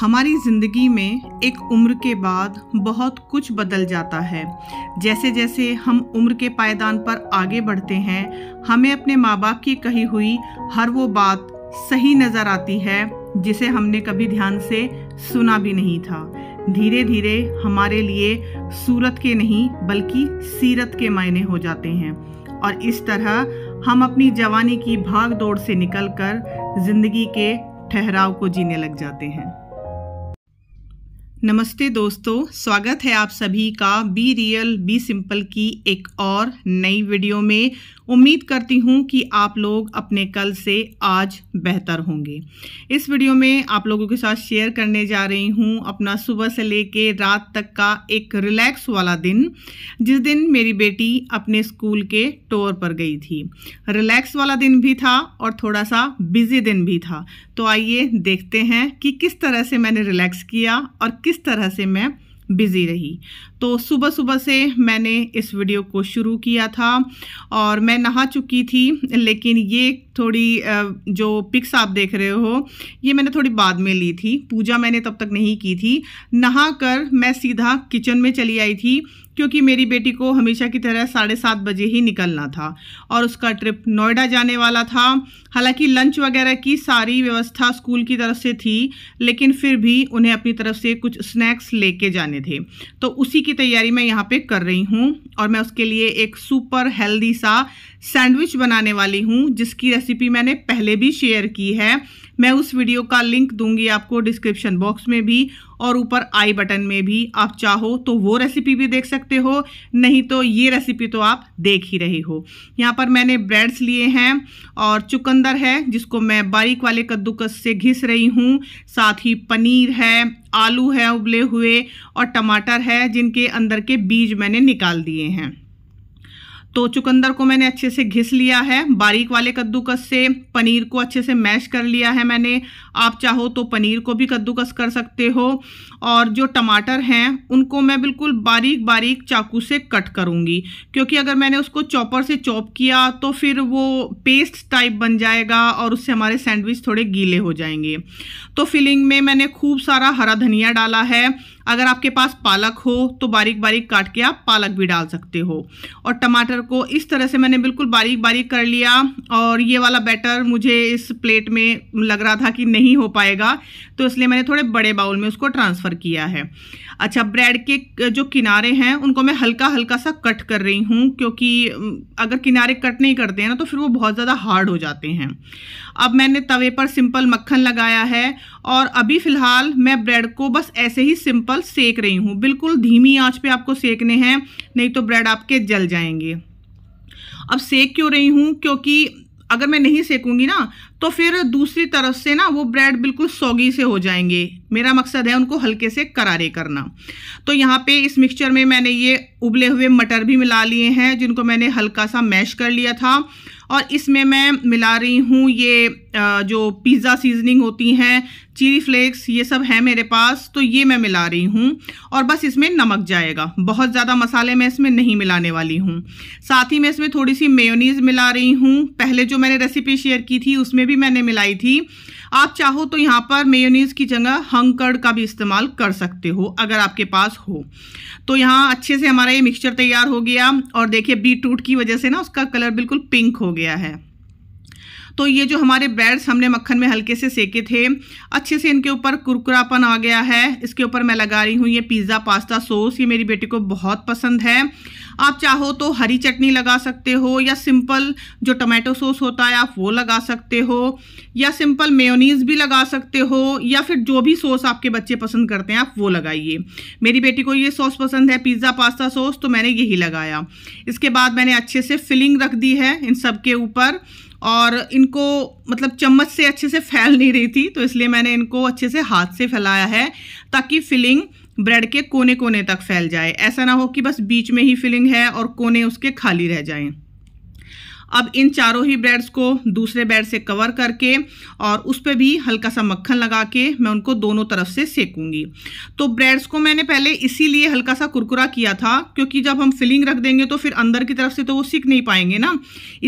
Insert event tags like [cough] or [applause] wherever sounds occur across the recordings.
हमारी ज़िंदगी में एक उम्र के बाद बहुत कुछ बदल जाता है जैसे जैसे हम उम्र के पायदान पर आगे बढ़ते हैं हमें अपने माँ बाप की कही हुई हर वो बात सही नज़र आती है जिसे हमने कभी ध्यान से सुना भी नहीं था धीरे धीरे हमारे लिए सूरत के नहीं बल्कि सीरत के मायने हो जाते हैं और इस तरह हम अपनी जवानी की भाग दौड़ से निकलकर ज़िंदगी के ठहराव को जीने लग जाते हैं नमस्ते दोस्तों स्वागत है आप सभी का बी रियल बी सिंपल की एक और नई वीडियो में उम्मीद करती हूँ कि आप लोग अपने कल से आज बेहतर होंगे इस वीडियो में आप लोगों के साथ शेयर करने जा रही हूँ अपना सुबह से लेके रात तक का एक रिलैक्स वाला दिन जिस दिन मेरी बेटी अपने स्कूल के टूर पर गई थी रिलैक्स वाला दिन भी था और थोड़ा सा बिजी दिन भी था तो आइए देखते हैं कि किस तरह से मैंने रिलैक्स किया और किस इस तरह से मैं बिज़ी रही तो सुबह सुबह से मैंने इस वीडियो को शुरू किया था और मैं नहा चुकी थी लेकिन ये थोड़ी जो पिक्स आप देख रहे हो ये मैंने थोड़ी बाद में ली थी पूजा मैंने तब तक नहीं की थी नहा कर मैं सीधा किचन में चली आई थी क्योंकि मेरी बेटी को हमेशा की तरह साढ़े सात बजे ही निकलना था और उसका ट्रिप नोएडा जाने वाला था हालांकि लंच वगैरह की सारी व्यवस्था स्कूल की तरफ से थी लेकिन फिर भी उन्हें अपनी तरफ से कुछ स्नैक्स लेके जाने थे तो उसी की तैयारी मैं यहाँ पे कर रही हूँ और मैं उसके लिए एक सुपर हेल्दी सा सैंडविच बनाने वाली हूँ जिसकी रेसिपी मैंने पहले भी शेयर की है मैं उस वीडियो का लिंक दूंगी आपको डिस्क्रिप्शन बॉक्स में भी और ऊपर आई बटन में भी आप चाहो तो वो रेसिपी भी देख सकते हो नहीं तो ये रेसिपी तो आप देख ही रहे हो यहाँ पर मैंने ब्रेड्स लिए हैं और चुकंदर है जिसको मैं बारीक वाले कद्दूकस से घिस रही हूँ साथ ही पनीर है आलू है उबले हुए और टमाटर है जिनके अंदर के बीज मैंने निकाल दिए हैं तो चुकंदर को मैंने अच्छे से घिस लिया है बारीक वाले कद्दूकस से पनीर को अच्छे से मैश कर लिया है मैंने आप चाहो तो पनीर को भी कद्दूकस कर सकते हो और जो टमाटर हैं उनको मैं बिल्कुल बारीक बारीक चाकू से कट करूँगी क्योंकि अगर मैंने उसको चॉपर से चॉप किया तो फिर वो पेस्ट टाइप बन जाएगा और उससे हमारे सैंडविच थोड़े गीले हो जाएंगे तो फिलिंग में मैंने खूब सारा हरा धनिया डाला है अगर आपके पास पालक हो तो बारीक बारीक काट के आप पालक भी डाल सकते हो और टमाटर को इस तरह से मैंने बिल्कुल बारीक बारीक कर लिया और ये वाला बैटर मुझे इस प्लेट में लग रहा था कि नहीं हो पाएगा तो इसलिए मैंने थोड़े बड़े बाउल में उसको ट्रांसफ़र किया है अच्छा ब्रेड के जो किनारे हैं उनको मैं हल्का हल्का सा कट कर रही हूँ क्योंकि अगर किनारे कट नहीं करते हैं ना तो फिर वो बहुत ज़्यादा हार्ड हो जाते हैं अब मैंने तवे पर सिंपल मक्खन लगाया है और अभी फ़िलहाल मैं ब्रेड को बस ऐसे ही सिंपल पल सेक रही हूँ बिल्कुल धीमी आंच पे आपको सेकने हैं नहीं तो ब्रेड आपके जल जाएंगे अब सेक क्यों रही हूँ क्योंकि अगर मैं नहीं सेकूंगी ना तो फिर दूसरी तरफ से ना वो ब्रेड बिल्कुल सौगी से हो जाएंगे मेरा मकसद है उनको हल्के से करारे करना तो यहाँ पे इस मिक्सचर में मैंने ये उबले हुए मटर भी मिला लिए हैं जिनको मैंने हल्का सा मैश कर लिया था और इसमें मैं मिला रही हूँ ये जो पिज़्ज़ा सीजनिंग होती हैं चिली फ्लेक्स ये सब है मेरे पास तो ये मैं मिला रही हूँ और बस इसमें नमक जाएगा बहुत ज़्यादा मसाले मैं इसमें नहीं मिलाने वाली हूँ साथ ही मैं इसमें थोड़ी सी मेयोनीज़ मिला रही हूँ पहले जो मैंने रेसिपी शेयर की थी उसमें भी भी मैंने मिलाई थी आप चाहो तो यहाँ पर मेयोनीज़ की जगह हंकड़ का भी इस्तेमाल कर सकते हो अगर आपके पास हो तो यहाँ अच्छे से हमारा ये मिक्सचर तैयार हो गया और देखिए बीट रूट की वजह से ना उसका कलर बिल्कुल पिंक हो गया है तो ये जो हमारे ब्रेड्स हमने मक्खन में हल्के से सेके थे अच्छे से इनके ऊपर कुरकुरापन आ गया है इसके ऊपर मैं लगा रही हूँ ये पिज़्ज़ा पास्ता सॉस ये मेरी बेटी को बहुत पसंद है आप चाहो तो हरी चटनी लगा सकते हो या सिंपल जो टमाटो सॉस होता है आप वो लगा सकते हो या सिंपल मेयोनीज़ भी लगा सकते हो या फिर जो भी सॉस आपके बच्चे पसंद करते हैं आप वो लगाइए मेरी बेटी को ये सॉस पसंद है पिज़्ज़ा पास्ता सॉस तो मैंने यही लगाया इसके बाद मैंने अच्छे से फिलिंग रख दी है इन सब के ऊपर और इनको मतलब चम्मच से अच्छे से फैल नहीं रही थी तो इसलिए मैंने इनको अच्छे से हाथ से फैलाया है ताकि फिलिंग ब्रेड के कोने कोने तक फैल जाए ऐसा ना हो कि बस बीच में ही फिलिंग है और कोने उसके खाली रह जाएं अब इन चारों ही ब्रेड्स को दूसरे ब्रेड से कवर करके और उस पर भी हल्का सा मक्खन लगा के मैं उनको दोनों तरफ से सेकूंगी तो ब्रेड्स को मैंने पहले इसीलिए हल्का सा कुरकुरा किया था क्योंकि जब हम फिलिंग रख देंगे तो फिर अंदर की तरफ से तो वो सीख नहीं पाएंगे ना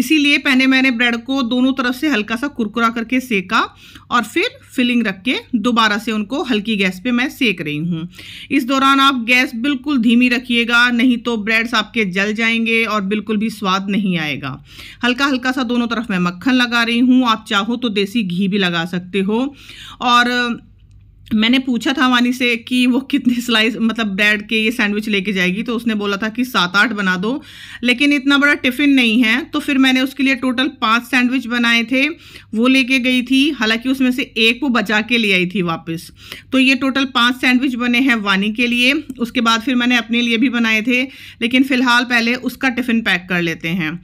इसीलिए पहले मैंने ब्रेड को दोनों तरफ से हल्का सा कुरकुरा करके सेका और फिर फिलिंग रख के दोबारा से उनको हल्की गैस पर मैं सेक रही हूँ इस दौरान आप गैस बिल्कुल धीमी रखिएगा नहीं तो ब्रेड्स आपके जल जाएंगे और बिल्कुल भी स्वाद नहीं आएगा हल्का हल्का सा दोनों तरफ मैं मक्खन लगा रही हूँ आप चाहो तो देसी घी भी लगा सकते हो और मैंने पूछा था वानी से कि वो कितने स्लाइस मतलब ब्रेड के ये सैंडविच लेके जाएगी तो उसने बोला था कि सात आठ बना दो लेकिन इतना बड़ा टिफ़िन नहीं है तो फिर मैंने उसके लिए टोटल पांच सैंडविच बनाए थे वो लेके गई थी हालांकि उसमें से एक वो बचा के ले आई थी वापस तो ये टोटल पाँच सैंडविच बने हैं वानी के लिए उसके बाद फिर मैंने अपने लिए भी बनाए थे लेकिन फ़िलहाल पहले उसका टिफ़िन पैक कर लेते हैं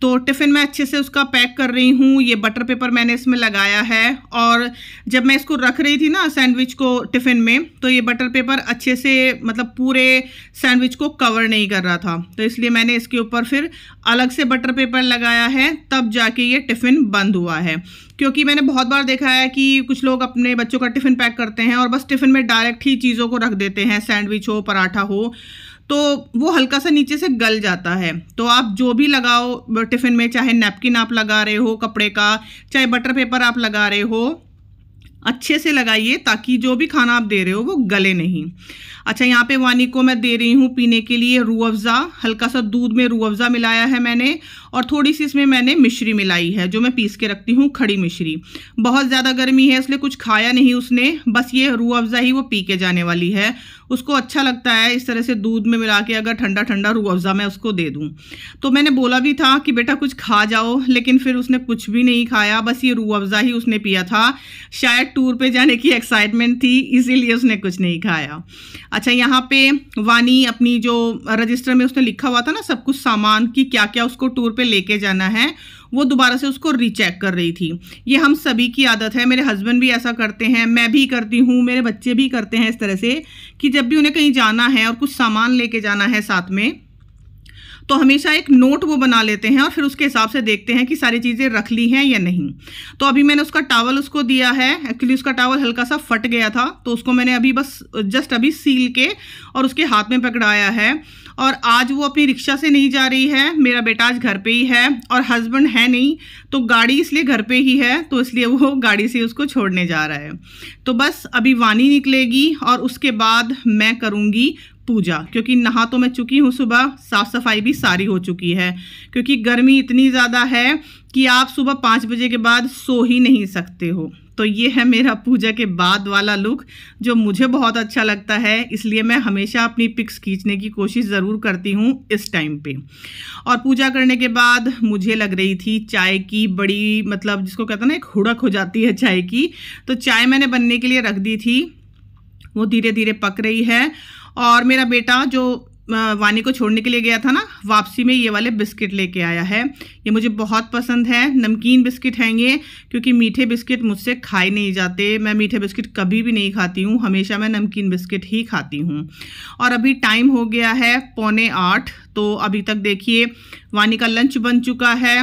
तो टिफ़िन मैं अच्छे से उसका पैक कर रही हूँ ये बटर पेपर मैंने इसमें लगाया है और जब मैं इसको रख रही थी ना सैंडविच सैंडविच को टिफ़िन में तो ये बटर पेपर अच्छे से मतलब पूरे सैंडविच को कवर नहीं कर रहा था तो इसलिए मैंने इसके ऊपर फिर अलग से बटर पेपर लगाया है तब जाके ये टिफ़िन बंद हुआ है क्योंकि मैंने बहुत बार देखा है कि कुछ लोग अपने बच्चों का टिफ़िन पैक करते हैं और बस टिफ़िन में डायरेक्ट ही चीज़ों को रख देते हैं सैंडविच हो पराठा हो तो वो हल्का सा नीचे से गल जाता है तो आप जो भी लगाओ टिफ़िन में चाहे नैपकिन आप लगा रहे हो कपड़े का चाहे बटर पेपर आप लगा रहे हो अच्छे से लगाइए ताकि जो भी खाना आप दे रहे हो वो गले नहीं अच्छा यहाँ पे वानी को मैं दे रही हूँ पीने के लिए रू अफ़ज़ा हल्का सा दूध में रू अफ़ज़ा मिलाया है मैंने और थोड़ी सी इसमें मैंने मिश्री मिलाई है जो मैं पीस के रखती हूँ खड़ी मिश्री बहुत ज़्यादा गर्मी है इसलिए कुछ खाया नहीं उसने बस ये रू अफ़ज़ा ही वो पी के जाने वाली है उसको अच्छा लगता है इस तरह से दूध में मिला के अगर ठंडा ठंडा रू अफ़ज़ा मैं उसको दे दूँ तो मैंने बोला भी था कि बेटा कुछ खा जाओ लेकिन फिर उसने कुछ भी नहीं खाया बस ये रू अफ़ज़ा ही उसने पिया था शायद टूर पे जाने की एक्साइटमेंट [laughs] थी इसीलिए उसने कुछ नहीं खाया अच्छा यहाँ पे वानी अपनी जो रजिस्टर में उसने लिखा हुआ था ना सब कुछ सामान कि क्या क्या उसको टूर पे लेके जाना है वो दोबारा से उसको रीचेक कर रही थी ये हम सभी की आदत है मेरे हस्बैंड भी ऐसा करते हैं मैं भी करती हूँ मेरे बच्चे भी करते हैं इस तरह से कि जब भी उन्हें कहीं जाना है और कुछ सामान लेके जाना है साथ में तो हमेशा एक नोट वो बना लेते हैं और फिर उसके हिसाब से देखते हैं कि सारी चीज़ें रख ली हैं या नहीं तो अभी मैंने उसका टावल उसको दिया है एक्चुअली उसका टावल हल्का सा फट गया था तो उसको मैंने अभी बस जस्ट अभी सील के और उसके हाथ में पकड़ाया है और आज वो अपनी रिक्शा से नहीं जा रही है मेरा बेटा आज घर पे ही है और हस्बैंड है नहीं तो गाड़ी इसलिए घर पे ही है तो इसलिए वो [laughs] गाड़ी से उसको छोड़ने जा रहा है तो बस अभी वानी निकलेगी और उसके बाद मैं करूँगी पूजा क्योंकि नहा तो मैं चुकी हूँ सुबह साफ़ सफाई भी सारी हो चुकी है क्योंकि गर्मी इतनी ज़्यादा है कि आप सुबह पाँच बजे के बाद सो ही नहीं सकते हो तो ये है मेरा पूजा के बाद वाला लुक जो मुझे बहुत अच्छा लगता है इसलिए मैं हमेशा अपनी पिक्स खींचने की कोशिश ज़रूर करती हूँ इस टाइम पे और पूजा करने के बाद मुझे लग रही थी चाय की बड़ी मतलब जिसको कहते हैं ना एक हुड़क हो जाती है चाय की तो चाय मैंने बनने के लिए रख दी थी वो धीरे धीरे पक रही है और मेरा बेटा जो वानी को छोड़ने के लिए गया था ना वापसी में ये वाले बिस्किट लेके आया है ये मुझे बहुत पसंद है नमकीन बिस्किट हैं ये क्योंकि मीठे बिस्किट मुझसे खाए नहीं जाते मैं मीठे बिस्किट कभी भी नहीं खाती हूँ हमेशा मैं नमकीन बिस्किट ही खाती हूँ और अभी टाइम हो गया है पौने आठ तो अभी तक देखिए वानी का लंच बन चुका है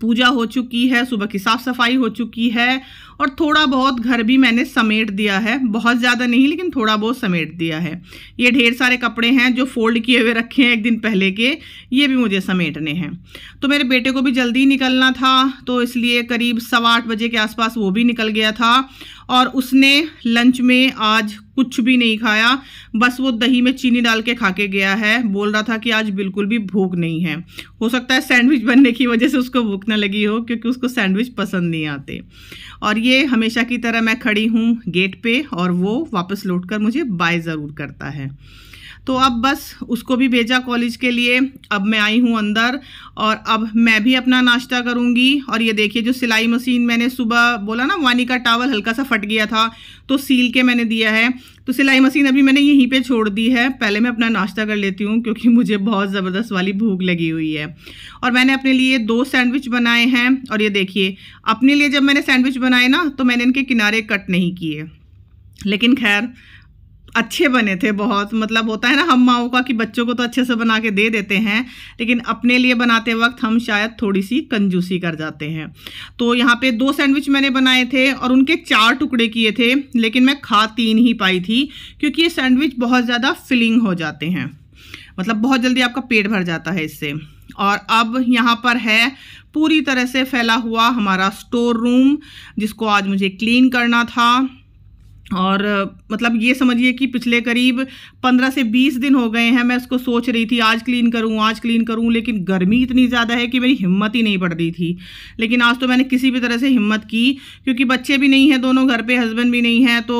पूजा हो चुकी है सुबह की साफ़ सफाई हो चुकी है और थोड़ा बहुत घर भी मैंने समेट दिया है बहुत ज़्यादा नहीं लेकिन थोड़ा बहुत समेट दिया है ये ढेर सारे कपड़े हैं जो फोल्ड किए हुए रखे हैं एक दिन पहले के ये भी मुझे समेटने हैं तो मेरे बेटे को भी जल्दी निकलना था तो इसलिए करीब सवा आठ बजे के आसपास वो भी निकल गया था और उसने लंच में आज कुछ भी नहीं खाया बस वो दही में चीनी डाल के खा के गया है बोल रहा था कि आज बिल्कुल भी भूख नहीं है हो सकता है सैंडविच बनने की वजह से उसको भूख ना लगी हो क्योंकि उसको सैंडविच पसंद नहीं आते और ये हमेशा की तरह मैं खड़ी हूँ गेट पे और वो वापस लौट कर मुझे बाय ज़रूर करता है तो अब बस उसको भी भेजा कॉलेज के लिए अब मैं आई हूँ अंदर और अब मैं भी अपना नाश्ता करूँगी और ये देखिए जो सिलाई मशीन मैंने सुबह बोला ना वानी का टावल हल्का सा फट गया था तो सील के मैंने दिया है तो सिलाई मशीन अभी मैंने यहीं पे छोड़ दी है पहले मैं अपना नाश्ता कर लेती हूँ क्योंकि मुझे बहुत ज़बरदस्त वाली भूख लगी हुई है और मैंने अपने लिए दो सैंडविच बनाए हैं और ये देखिए अपने लिए जब मैंने सैंडविच बनाए ना तो मैंने इनके किनारे कट नहीं किए लेकिन खैर अच्छे बने थे बहुत मतलब होता है ना हम माओ का कि बच्चों को तो अच्छे से बना के दे देते हैं लेकिन अपने लिए बनाते वक्त हम शायद थोड़ी सी कंजूसी कर जाते हैं तो यहाँ पे दो सैंडविच मैंने बनाए थे और उनके चार टुकड़े किए थे लेकिन मैं खा तीन ही पाई थी क्योंकि ये सैंडविच बहुत ज़्यादा फिलिंग हो जाते हैं मतलब बहुत जल्दी आपका पेट भर जाता है इससे और अब यहाँ पर है पूरी तरह से फैला हुआ हमारा स्टोर रूम जिसको आज मुझे क्लीन करना था और मतलब ये समझिए कि पिछले करीब पंद्रह से बीस दिन हो गए हैं मैं उसको सोच रही थी आज क्लीन करूं आज क्लीन करूं लेकिन गर्मी इतनी ज़्यादा है कि मेरी हिम्मत ही नहीं पड़ रही थी लेकिन आज तो मैंने किसी भी तरह से हिम्मत की क्योंकि बच्चे भी नहीं हैं दोनों घर पे हस्बैंड भी नहीं है तो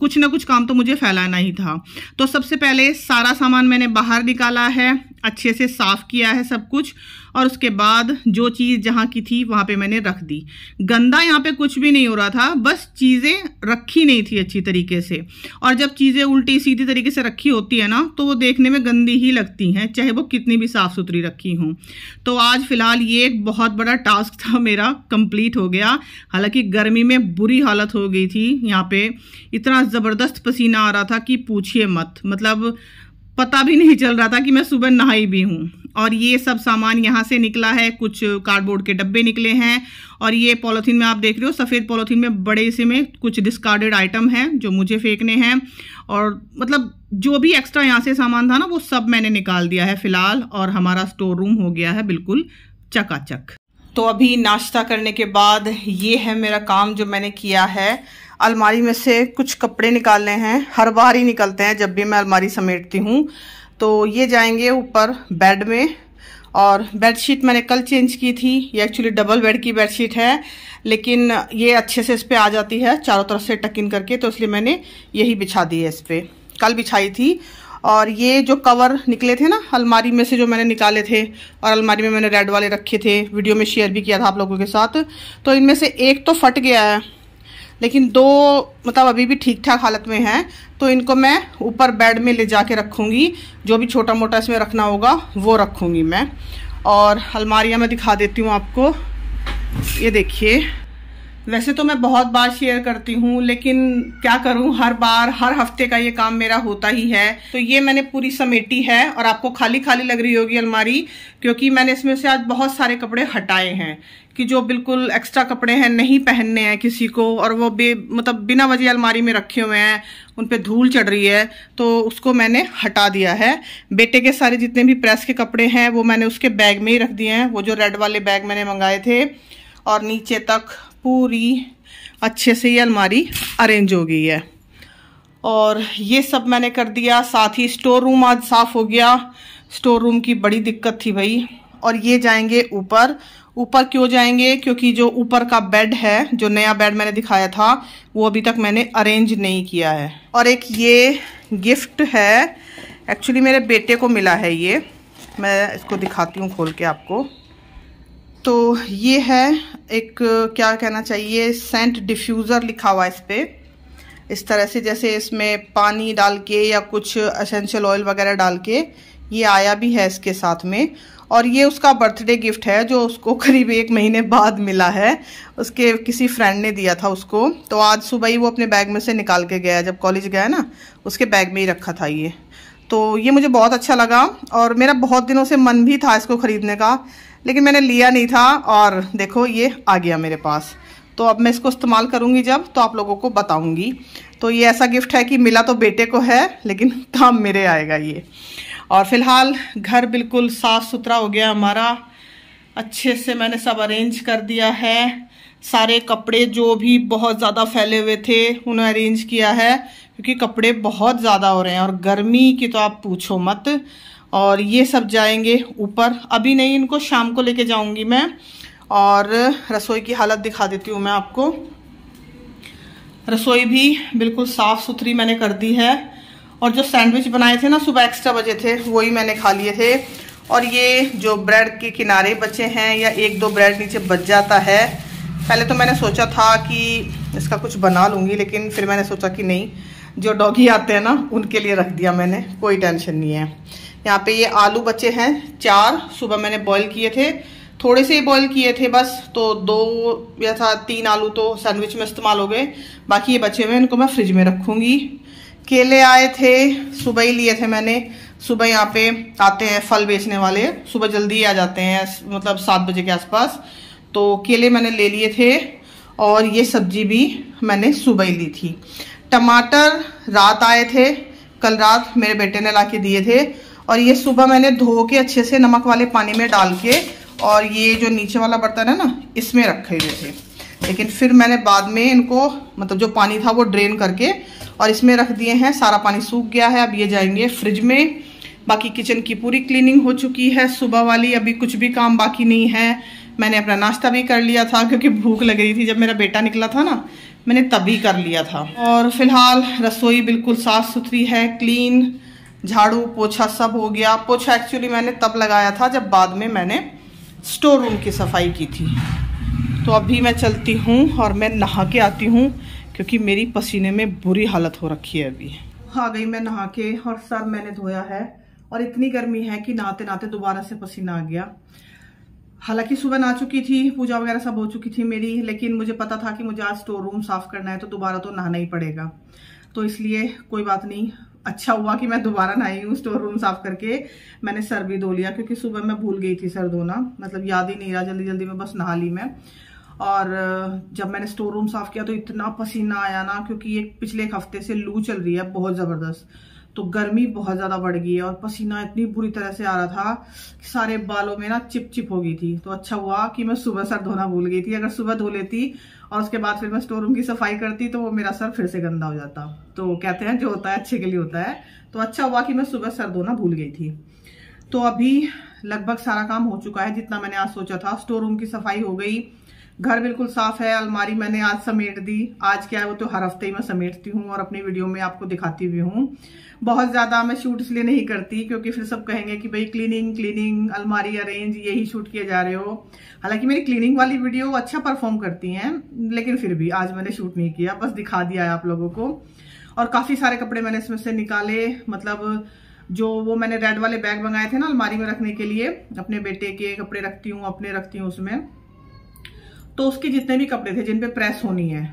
कुछ ना कुछ काम तो मुझे फैलाना ही था तो सबसे पहले सारा सामान मैंने बाहर निकाला है अच्छे से साफ़ किया है सब कुछ और उसके बाद जो चीज़ जहाँ की थी वहाँ पे मैंने रख दी गंदा यहाँ पे कुछ भी नहीं हो रहा था बस चीज़ें रखी नहीं थी अच्छी तरीके से और जब चीज़ें उल्टी सीधी तरीके से रखी होती है ना तो वो देखने में गंदी ही लगती हैं चाहे वो कितनी भी साफ़ सुथरी रखी हूँ तो आज फ़िलहाल ये एक बहुत बड़ा टास्क था मेरा कम्प्लीट हो गया हालाँकि गर्मी में बुरी हालत हो गई थी यहाँ पर इतना ज़बरदस्त पसीना आ रहा था कि पूछिए मत मतलब पता भी नहीं चल रहा था कि मैं सुबह नहाई भी हूँ और ये सब सामान यहाँ से निकला है कुछ कार्डबोर्ड के डब्बे निकले हैं और ये पॉलीथीन में आप देख रहे हो सफ़ेद पॉलीथीन में बड़े से में कुछ डिस्कार्डेड आइटम हैं जो मुझे फेंकने हैं और मतलब जो भी एक्स्ट्रा यहाँ से सामान था ना वो सब मैंने निकाल दिया है फ़िलहाल और हमारा स्टोर रूम हो गया है बिल्कुल चकाचक तो अभी नाश्ता करने के बाद ये है मेरा काम जो मैंने किया है अलमारी में से कुछ कपड़े निकालने हैं हर बार ही निकलते हैं जब भी मैं अलमारी समेटती हूँ तो ये जाएंगे ऊपर बेड में और बेडशीट मैंने कल चेंज की थी ये एक्चुअली डबल बेड की बेडशीट है लेकिन ये अच्छे से इस पर आ जाती है चारों तरफ से टकिन करके तो इसलिए मैंने यही बिछा दी है इस पर कल बिछाई थी और ये जो कवर निकले थे ना अलमारी में से जो मैंने निकाले थे और अलमारी में मैंने रेड वाले रखे थे वीडियो में शेयर भी किया था आप लोगों के साथ तो इनमें से एक तो फट गया है लेकिन दो मतलब अभी भी ठीक ठाक हालत में हैं तो इनको मैं ऊपर बेड में ले जा कर रखूँगी जो भी छोटा मोटा इसमें रखना होगा वो रखूँगी मैं और अलमारियाँ मैं दिखा देती हूँ आपको ये देखिए वैसे तो मैं बहुत बार शेयर करती हूँ लेकिन क्या करूँ हर बार हर हफ्ते का ये काम मेरा होता ही है तो ये मैंने पूरी समेटी है और आपको खाली खाली लग रही होगी अलमारी क्योंकि मैंने इसमें से आज बहुत सारे कपड़े हटाए हैं कि जो बिल्कुल एक्स्ट्रा कपड़े हैं नहीं पहनने हैं किसी को और वो बे मतलब बिना वजह अलमारी में रखे हुए हैं उन पर धूल चढ़ रही है तो उसको मैंने हटा दिया है बेटे के सारे जितने भी प्रेस के कपड़े हैं वो मैंने उसके बैग में ही रख दिए हैं वो जो रेड वाले बैग मैंने मंगाए थे और नीचे तक पूरी अच्छे से ये अलमारी अरेंज हो गई है और ये सब मैंने कर दिया साथ ही स्टोर रूम आज साफ़ हो गया स्टोर रूम की बड़ी दिक्कत थी भाई और ये जाएंगे ऊपर ऊपर क्यों जाएंगे क्योंकि जो ऊपर का बेड है जो नया बेड मैंने दिखाया था वो अभी तक मैंने अरेंज नहीं किया है और एक ये गिफ्ट है एक्चुअली मेरे बेटे को मिला है ये मैं इसको दिखाती हूँ खोल के आपको तो ये है एक क्या कहना चाहिए सेंट डिफ्यूज़र लिखा हुआ इस पर इस तरह से जैसे इसमें पानी डाल के या कुछ असेंशियल ऑयल वगैरह डाल के ये आया भी है इसके साथ में और ये उसका बर्थडे गिफ्ट है जो उसको [laughs] करीब एक महीने बाद मिला है उसके किसी फ्रेंड ने दिया था उसको तो आज सुबह ही वो अपने बैग में से निकाल के गया जब कॉलेज गया ना उसके बैग में ही रखा था ये तो ये मुझे बहुत अच्छा लगा और मेरा बहुत दिनों से मन भी था इसको ख़रीदने का लेकिन मैंने लिया नहीं था और देखो ये आ गया मेरे पास तो अब मैं इसको इस्तेमाल करूँगी जब तो आप लोगों को बताऊँगी तो ये ऐसा गिफ्ट है कि मिला तो बेटे को है लेकिन [laughs] काम मेरे आएगा ये और फिलहाल घर बिल्कुल साफ़ सुथरा हो गया हमारा अच्छे से मैंने सब अरेंज कर दिया है सारे कपड़े जो भी बहुत ज़्यादा फैले हुए थे उन्हें अरेंज किया है क्योंकि कपड़े बहुत ज़्यादा हो रहे हैं और गर्मी की तो आप पूछो मत और ये सब जाएंगे ऊपर अभी नहीं इनको शाम को लेके जाऊंगी मैं और रसोई की हालत दिखा देती हूँ मैं आपको रसोई भी बिल्कुल साफ़ सुथरी मैंने कर दी है और जो सैंडविच बनाए थे ना सुबह एक्स्ट्रा बजे थे वही मैंने खा लिए थे और ये जो ब्रेड के किनारे बचे हैं या एक दो ब्रेड नीचे बच जाता है पहले तो मैंने सोचा था कि इसका कुछ बना लूँगी लेकिन फिर मैंने सोचा कि नहीं जो डॉगी आते हैं ना उनके लिए रख दिया मैंने कोई टेंशन नहीं है यहाँ पे ये आलू बचे हैं चार सुबह मैंने बॉईल किए थे थोड़े से ही बॉईल किए थे बस तो दो या था तीन आलू तो सैंडविच में इस्तेमाल हो गए बाकी ये बचे हुए हैं इनको मैं फ्रिज में रखूंगी केले आए थे सुबह ही लिए थे मैंने सुबह यहाँ पे आते हैं फल बेचने वाले सुबह जल्दी ही आ जाते हैं मतलब सात बजे के आसपास तो केले मैंने ले लिए थे और ये सब्जी भी मैंने सुबह ही ली थी टमाटर रात आए थे कल रात मेरे बेटे ने ला के दिए थे और ये सुबह मैंने धो के अच्छे से नमक वाले पानी में डाल के और ये जो नीचे वाला बर्तन है ना इसमें रखे हुए थे लेकिन फिर मैंने बाद में इनको मतलब जो पानी था वो ड्रेन करके और इसमें रख दिए हैं सारा पानी सूख गया है अब ये जाएंगे फ्रिज में बाकी किचन की पूरी क्लीनिंग हो चुकी है सुबह वाली अभी कुछ भी काम बाकी नहीं है मैंने अपना नाश्ता भी कर लिया था क्योंकि भूख लग रही थी जब मेरा बेटा निकला था ना मैंने तभी कर लिया था और फिलहाल रसोई बिल्कुल साफ़ सुथरी है क्लीन झाड़ू पोछा सब हो गया पोछा एक्चुअली मैंने तब लगाया था जब बाद में मैंने स्टोर रूम की सफाई की थी तो अभी मैं चलती हूँ और मैं नहा के आती हूँ क्योंकि मेरी पसीने में बुरी हालत हो रखी है अभी आ गई मैं नहा के और सर मैंने धोया है और इतनी गर्मी है कि नहाते नहाते दोबारा से पसीना आ गया हालांकि सुबह नहा चुकी थी पूजा वगैरह सब हो चुकी थी मेरी लेकिन मुझे पता था कि मुझे आज स्टोर रूम साफ करना है तो दोबारा तो नहाना ही पड़ेगा तो इसलिए कोई बात नहीं अच्छा हुआ कि मैं दोबारा नहाई हूँ स्टोर रूम साफ करके मैंने सर भी धो लिया क्योंकि सुबह मैं भूल गई थी सर धोना मतलब याद ही नहीं रहा जल्दी जल्दी में बस नहा ली मैं और जब मैंने स्टोर रूम साफ किया तो इतना पसीना आया ना क्योंकि ये पिछले एक हफ्ते से लू चल रही है बहुत ज़बरदस्त तो गर्मी बहुत ज़्यादा बढ़ गई है और पसीना इतनी बुरी तरह से आ रहा था कि सारे बालों में ना चिप चिप हो गई थी तो अच्छा हुआ कि मैं सुबह सर धोना भूल गई थी अगर सुबह धो लेती और उसके बाद फिर मैं स्टोर रूम की सफाई करती तो वो मेरा सर फिर से गंदा हो जाता तो कहते हैं जो होता है अच्छे के लिए होता है तो अच्छा हुआ कि मैं सुबह सर धोना भूल गई थी तो अभी लगभग सारा काम हो चुका है जितना मैंने आज सोचा था स्टोर रूम की सफाई हो गई घर बिल्कुल साफ है अलमारी मैंने आज समेट दी आज क्या है वो तो हर हफ्ते ही मैं समेटती हूँ और अपनी वीडियो में आपको दिखाती भी हूँ बहुत ज़्यादा मैं शूट इसलिए नहीं करती क्योंकि फिर सब कहेंगे कि भाई क्लीनिंग क्लीनिंग अलमारी अरेंज यही शूट किए जा रहे हो हालांकि मेरी क्लीनिंग वाली वीडियो अच्छा परफॉर्म करती हैं लेकिन फिर भी आज मैंने शूट नहीं किया बस दिखा दिया है आप लोगों को और काफ़ी सारे कपड़े मैंने इसमें से निकाले मतलब जो वो मैंने रेड वाले बैग मंगाए थे ना अलमारी में रखने के लिए अपने बेटे के कपड़े रखती हूँ अपने रखती हूँ उसमें तो उसके जितने भी कपड़े थे जिन पे प्रेस होनी है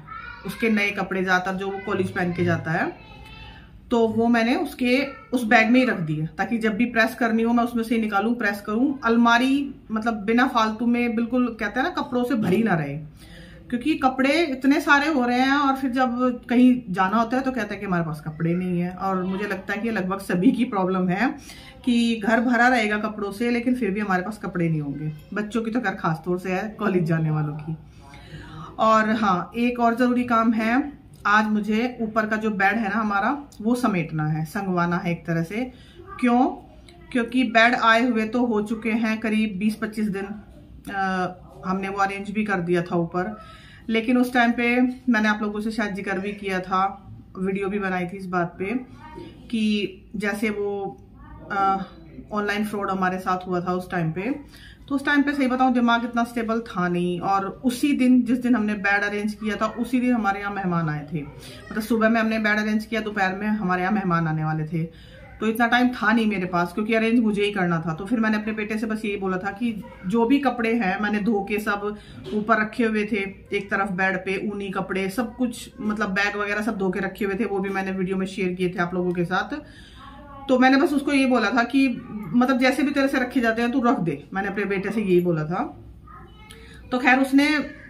उसके नए कपड़े ज़्यादातर जो वो कॉलेज पहन के जाता है तो वो मैंने उसके उस बैग में ही रख दिए ताकि जब भी प्रेस करनी हो मैं उसमें से ही निकालूं प्रेस करूं अलमारी मतलब बिना फालतू में बिल्कुल कहते हैं ना कपड़ों से भरी ना रहे क्योंकि कपड़े इतने सारे हो रहे हैं और फिर जब कहीं जाना होता है तो कहते हैं कि हमारे पास कपड़े नहीं है और मुझे लगता है कि लगभग सभी की प्रॉब्लम है कि घर भरा रहेगा कपड़ों से लेकिन फिर भी हमारे पास कपड़े नहीं होंगे बच्चों की तो खैर खास तौर से है कॉलेज जाने वालों की और हाँ एक और ज़रूरी काम है आज मुझे ऊपर का जो बेड है ना हमारा वो समेटना है संगवाना है एक तरह से क्यों क्योंकि बेड आए हुए तो हो चुके हैं करीब 20-25 दिन आ, हमने वो अरेंज भी कर दिया था ऊपर लेकिन उस टाइम पे मैंने आप लोगों से शायद जिक्र भी किया था वीडियो भी बनाई थी इस बात पे कि जैसे वो ऑनलाइन फ्रॉड हमारे साथ हुआ था उस टाइम पे तो उस टाइम पे सही बताऊं दिमाग इतना स्टेबल था नहीं और उसी दिन जिस दिन हमने बेड अरेंज किया था उसी दिन हमारे यहाँ मेहमान आए थे मतलब सुबह में हमने बेड अरेंज किया दोपहर में हमारे यहाँ मेहमान आने वाले थे तो इतना टाइम था नहीं मेरे पास क्योंकि अरेंज मुझे ही करना था तो फिर मैंने अपने बेटे से बस यही बोला था कि जो भी कपड़े हैं मैंने धो के सब ऊपर रखे हुए थे एक तरफ बेड पे ऊनी कपड़े सब कुछ मतलब बैग वगैरह सब धो के रखे हुए थे वो भी मैंने वीडियो में शेयर किए थे आप लोगों के साथ तो मैंने बस उसको ये बोला था कि मतलब जैसे भी तेरे से रखे जाते हैं तू रख दे मैंने अपने बेटे से यही बोला था तो खैर उसने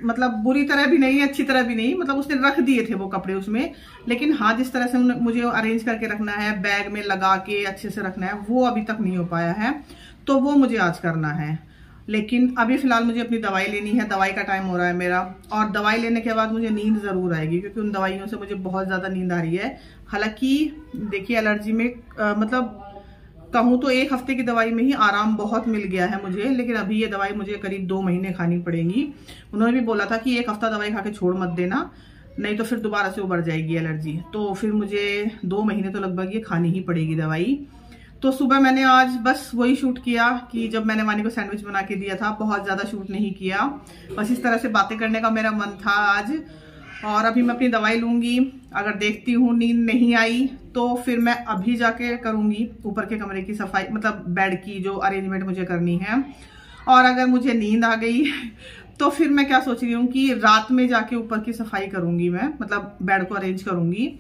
मतलब बुरी तरह भी नहीं अच्छी तरह भी नहीं मतलब उसने रख दिए थे वो कपड़े उसमें लेकिन हाँ जिस तरह से मुझे अरेंज करके रखना है बैग में लगा के अच्छे से रखना है वो अभी तक नहीं हो पाया है तो वो मुझे आज करना है लेकिन अभी फिलहाल मुझे अपनी दवाई लेनी है दवाई का टाइम हो रहा है मेरा और दवाई लेने के बाद मुझे नींद ज़रूर आएगी क्योंकि उन दवाइयों से मुझे बहुत ज़्यादा नींद आ रही है हालांकि देखिए एलर्जी में आ, मतलब कहूँ तो एक हफ्ते की दवाई में ही आराम बहुत मिल गया है मुझे लेकिन अभी ये दवाई मुझे करीब दो महीने खानी पड़ेगी उन्होंने भी बोला था कि एक हफ्ता दवाई खा के छोड़ मत देना नहीं तो फिर दोबारा से उबर जाएगी एलर्जी तो फिर मुझे दो महीने तो लगभग ये खानी ही पड़ेगी दवाई तो सुबह मैंने आज बस वही शूट किया कि जब मैंने वानी को सैंडविच बना के दिया था बहुत ज़्यादा शूट नहीं किया बस इस तरह से बातें करने का मेरा मन था आज और अभी मैं अपनी दवाई लूँगी अगर देखती हूँ नींद नहीं आई तो फिर मैं अभी जाके करूँगी ऊपर के कमरे की सफाई मतलब बेड की जो अरेंजमेंट मुझे करनी है और अगर मुझे नींद आ गई तो फिर मैं क्या सोच रही हूँ कि रात में जाके ऊपर की सफाई करूँगी मैं मतलब बेड को अरेंज करूँगी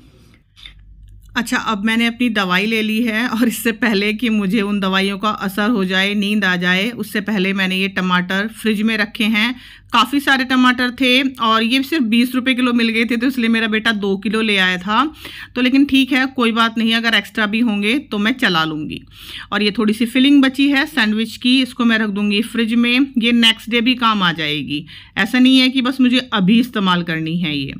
अच्छा अब मैंने अपनी दवाई ले ली है और इससे पहले कि मुझे उन दवाइयों का असर हो जाए नींद आ जाए उससे पहले मैंने ये टमाटर फ्रिज में रखे हैं काफ़ी सारे टमाटर थे और ये सिर्फ बीस रुपये किलो मिल गए थे तो इसलिए मेरा बेटा दो किलो ले आया था तो लेकिन ठीक है कोई बात नहीं अगर एक्स्ट्रा भी होंगे तो मैं चला लूँगी और ये थोड़ी सी फिलिंग बची है सैंडविच की इसको मैं रख दूँगी फ्रिज में ये नेक्स्ट डे भी काम आ जाएगी ऐसा नहीं है कि बस मुझे अभी इस्तेमाल करनी है ये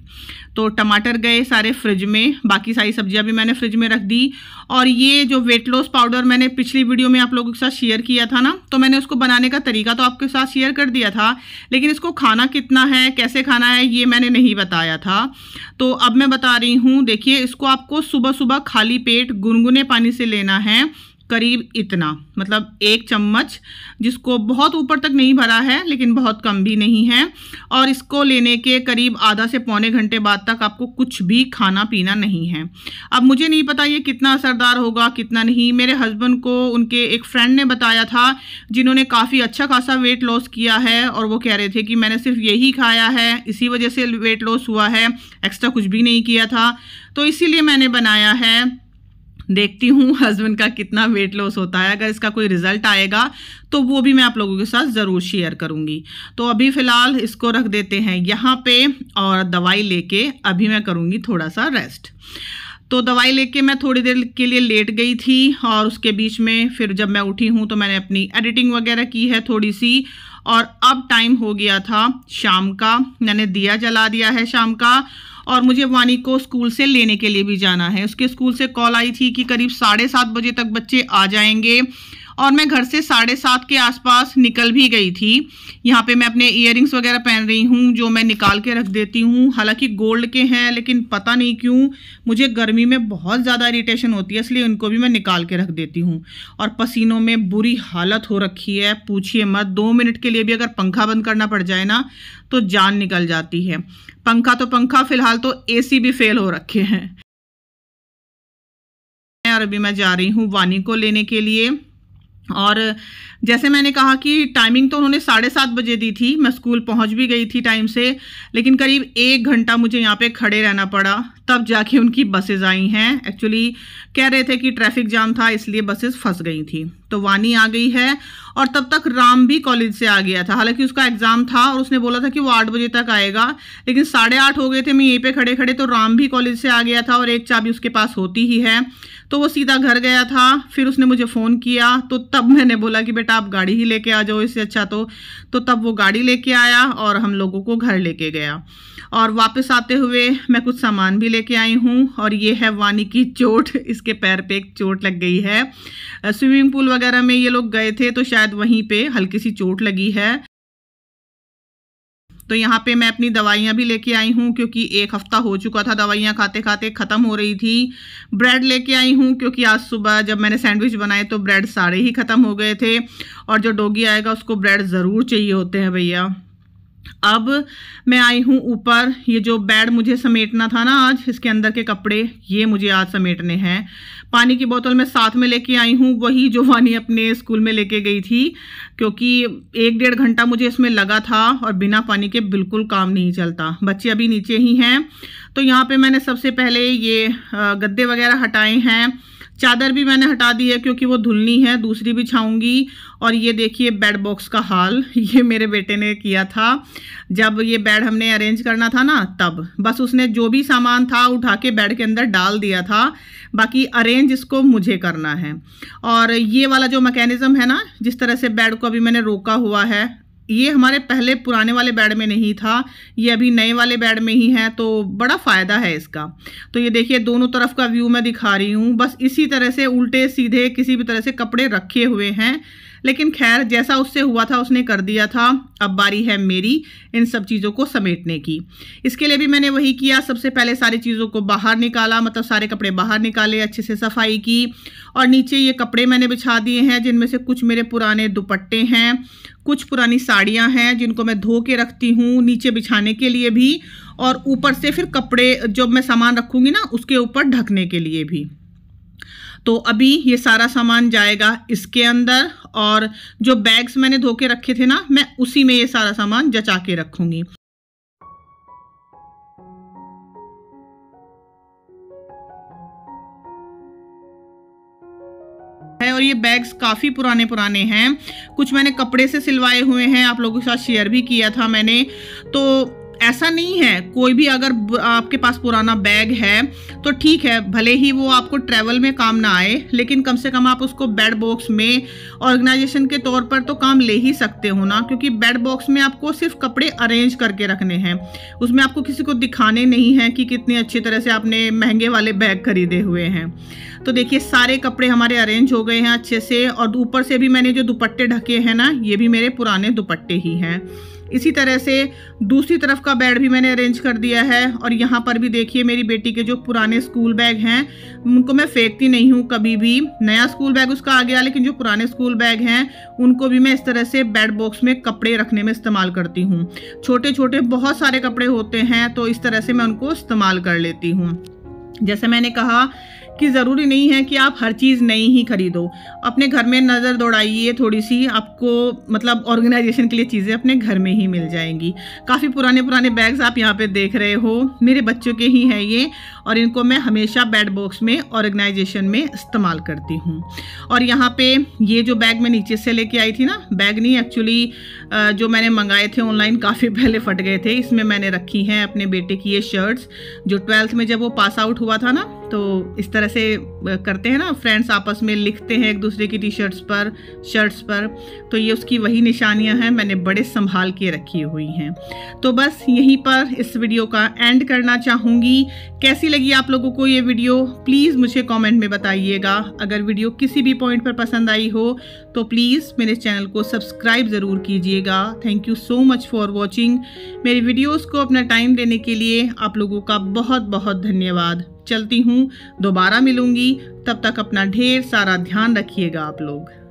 तो टमाटर गए सारे फ्रिज में बाकी सारी सब्जियां भी मैंने फ्रिज में रख दी और ये जो वेट लॉस पाउडर मैंने पिछली वीडियो में आप लोगों के साथ शेयर किया था ना तो मैंने उसको बनाने का तरीका तो आपके साथ शेयर कर दिया था लेकिन इसको इसको खाना कितना है कैसे खाना है ये मैंने नहीं बताया था तो अब मैं बता रही हूँ देखिए इसको आपको सुबह सुबह खाली पेट गुनगुने पानी से लेना है करीब इतना मतलब एक चम्मच जिसको बहुत ऊपर तक नहीं भरा है लेकिन बहुत कम भी नहीं है और इसको लेने के करीब आधा से पौने घंटे बाद तक आपको कुछ भी खाना पीना नहीं है अब मुझे नहीं पता ये कितना असरदार होगा कितना नहीं मेरे हस्बैंड को उनके एक फ्रेंड ने बताया था जिन्होंने काफ़ी अच्छा खासा वेट लॉस किया है और वो कह रहे थे कि मैंने सिर्फ यही खाया है इसी वजह से वेट लॉस हुआ है एक्स्ट्रा कुछ भी नहीं किया था तो इसीलिए मैंने बनाया है देखती हूँ हस्बैंड का कितना वेट लॉस होता है अगर इसका कोई रिज़ल्ट आएगा तो वो भी मैं आप लोगों के साथ ज़रूर शेयर करूँगी तो अभी फ़िलहाल इसको रख देते हैं यहाँ पे और दवाई लेके अभी मैं करूँगी थोड़ा सा रेस्ट तो दवाई लेके मैं थोड़ी देर के लिए लेट गई थी और उसके बीच में फिर जब मैं उठी हूँ तो मैंने अपनी एडिटिंग वगैरह की है थोड़ी सी और अब टाइम हो गया था शाम का मैंने दिया जला दिया है शाम का और मुझे वानी को स्कूल से लेने के लिए भी जाना है उसके स्कूल से कॉल आई थी कि करीब साढ़े सात बजे तक बच्चे आ जाएंगे और मैं घर से साढ़े सात के आसपास निकल भी गई थी यहाँ पे मैं अपने इयर वगैरह पहन रही हूँ जो मैं निकाल के रख देती हूँ हालांकि गोल्ड के हैं लेकिन पता नहीं क्यों मुझे गर्मी में बहुत ज़्यादा इरीटेशन होती है इसलिए उनको भी मैं निकाल के रख देती हूँ और पसीनों में बुरी हालत हो रखी है पूछिए मत दो मिनट के लिए भी अगर पंखा बंद करना पड़ जाए ना तो जान निकल जाती है पंखा तो पंखा फ़िलहाल तो ए भी फेल हो रखे हैं और अभी मैं जा रही हूँ वानी को लेने के लिए और जैसे मैंने कहा कि टाइमिंग तो उन्होंने साढ़े सात बजे दी थी मैं स्कूल पहुंच भी गई थी टाइम से लेकिन करीब एक घंटा मुझे यहाँ पे खड़े रहना पड़ा तब जाके उनकी बसेज आई हैं एक्चुअली कह रहे थे कि ट्रैफिक जाम था इसलिए बसेस फंस गई थी तो वानी आ गई है और तब तक राम भी कॉलेज से आ गया था हालांकि उसका एग्ज़ाम था और उसने बोला था कि वो आठ बजे तक आएगा लेकिन साढ़े आठ हो गए थे मैं यहीं पे खड़े खड़े तो राम भी कॉलेज से आ गया था और एक चाबी उसके पास होती ही है तो वो सीधा घर गया था फिर उसने मुझे फ़ोन किया तो तब मैंने बोला कि बेटा आप गाड़ी ही लेके आ जाओ इससे अच्छा तो, तो तब वो गाड़ी लेके आया और हम लोगों को घर लेके गया और वापस आते हुए मैं कुछ सामान भी लेके आई हूँ और ये है वानी की चोट [laughs] इसके पैर पे एक चोट लग गई है स्विमिंग पूल वगैरह में ये लोग गए थे तो शायद वहीं पे हल्की सी चोट लगी है तो यहाँ पे मैं अपनी दवाइयाँ भी लेके आई हूँ क्योंकि एक हफ़्ता हो चुका था दवाइयाँ खाते खाते ख़त्म हो रही थी ब्रेड लेके आई हूँ क्योंकि आज सुबह जब मैंने सैंडविच बनाए तो ब्रेड सारे ही ख़त्म हो गए थे और जो डोगी आएगा उसको ब्रेड ज़रूर चाहिए होते हैं भैया अब मैं आई हूँ ऊपर ये जो बेड मुझे समेटना था ना आज इसके अंदर के कपड़े ये मुझे आज समेटने हैं पानी की बोतल मैं साथ में लेके आई हूँ वही जो वानी अपने स्कूल में लेके गई थी क्योंकि एक डेढ़ घंटा मुझे इसमें लगा था और बिना पानी के बिल्कुल काम नहीं चलता बच्चे अभी नीचे ही हैं तो यहाँ पे मैंने सबसे पहले ये गद्दे वगैरह हटाए हैं चादर भी मैंने हटा दी है क्योंकि वो धुलनी है दूसरी भी छाऊंगी और ये देखिए बेड बॉक्स का हाल [laughs] ये मेरे बेटे ने किया था जब ये बेड हमने अरेंज करना था ना तब बस उसने जो भी सामान था उठा के बेड के अंदर डाल दिया था बाकी अरेंज इसको मुझे करना है और ये वाला जो मैकेनिज़्म है ना जिस तरह से बेड को अभी मैंने रोका हुआ है ये हमारे पहले पुराने वाले बेड में नहीं था ये अभी नए वाले बेड में ही है तो बड़ा फ़ायदा है इसका तो ये देखिए दोनों तरफ का व्यू मैं दिखा रही हूँ बस इसी तरह से उल्टे सीधे किसी भी तरह से कपड़े रखे हुए हैं लेकिन खैर जैसा उससे हुआ था उसने कर दिया था अब बारी है मेरी इन सब चीज़ों को समेटने की इसके लिए भी मैंने वही किया सबसे पहले सारी चीज़ों को बाहर निकाला मतलब सारे कपड़े बाहर निकाले अच्छे से सफाई की और नीचे ये कपड़े मैंने बिछा दिए हैं जिनमें से कुछ मेरे पुराने दुपट्टे हैं कुछ पुरानी साड़ियाँ हैं जिनको मैं धो के रखती हूँ नीचे बिछाने के लिए भी और ऊपर से फिर कपड़े जो मैं सामान रखूँगी ना उसके ऊपर ढकने के लिए भी तो अभी ये सारा सामान जाएगा इसके अंदर और जो बैग्स मैंने धो के रखे थे ना मैं उसी में ये सारा सामान जचा के रखूंगी है और ये बैग्स काफ़ी पुराने पुराने हैं कुछ मैंने कपड़े से सिलवाए हुए हैं आप लोगों के साथ शेयर भी किया था मैंने तो ऐसा नहीं है कोई भी अगर आपके पास पुराना बैग है तो ठीक है भले ही वो आपको ट्रैवल में काम ना आए लेकिन कम से कम आप उसको बेड बॉक्स में ऑर्गेनाइजेशन के तौर पर तो काम ले ही सकते हो ना क्योंकि बेड बॉक्स में आपको सिर्फ कपड़े अरेंज करके रखने हैं उसमें आपको किसी को दिखाने नहीं है कि कितने अच्छी तरह से आपने महंगे वाले बैग खरीदे हुए हैं तो देखिए सारे कपड़े हमारे अरेंज हो गए हैं अच्छे से और ऊपर से भी मैंने जो दुपट्टे ढके हैं ना ये भी मेरे पुराने दुपट्टे ही हैं इसी तरह से दूसरी तरफ का बेड भी मैंने अरेंज कर दिया है और यहाँ पर भी देखिए मेरी बेटी के जो पुराने स्कूल बैग हैं उनको मैं फेंकती नहीं हूँ कभी भी नया स्कूल बैग उसका आ गया लेकिन जो पुराने स्कूल बैग हैं उनको भी मैं इस तरह से बेड बॉक्स में कपड़े रखने में इस्तेमाल करती हूँ छोटे छोटे बहुत सारे कपड़े होते हैं तो इस तरह से मैं उनको इस्तेमाल कर लेती हूँ जैसे मैंने कहा कि ज़रूरी नहीं है कि आप हर चीज़ नई ही खरीदो अपने घर में नज़र दौड़ाइए थोड़ी सी आपको मतलब ऑर्गेनाइजेशन के लिए चीज़ें अपने घर में ही मिल जाएंगी काफ़ी पुराने पुराने बैग्स आप यहाँ पे देख रहे हो मेरे बच्चों के ही हैं ये और इनको मैं हमेशा बेड बॉक्स में ऑर्गेनाइजेशन में इस्तेमाल करती हूँ और यहाँ पर ये जो बैग मैं नीचे से लेके आई थी ना बैग नहीं एक्चुअली जो मैंने मंगाए थे ऑनलाइन काफ़ी पहले फट गए थे इसमें मैंने रखी हैं अपने बेटे की ये शर्ट्स जो ट्वेल्थ में जब वो पास आउट हुआ था ना तो इस तरह से करते हैं ना फ्रेंड्स आपस में लिखते हैं एक दूसरे की टी शर्ट्स पर शर्ट्स पर तो ये उसकी वही निशानियां हैं मैंने बड़े संभाल के रखी हुई हैं तो बस यहीं पर इस वीडियो का एंड करना चाहूँगी कैसी लगी आप लोगों को ये वीडियो प्लीज़ मुझे कमेंट में बताइएगा अगर वीडियो किसी भी पॉइंट पर पसंद आई हो तो प्लीज़ मेरे चैनल को सब्सक्राइब ज़रूर कीजिएगा thank you so much for watching मेरी वीडियोज़ को अपना टाइम देने के लिए आप लोगों का बहुत बहुत धन्यवाद चलती हूँ दोबारा मिलूंगी तब तक अपना ढेर सारा ध्यान रखिएगा आप लोग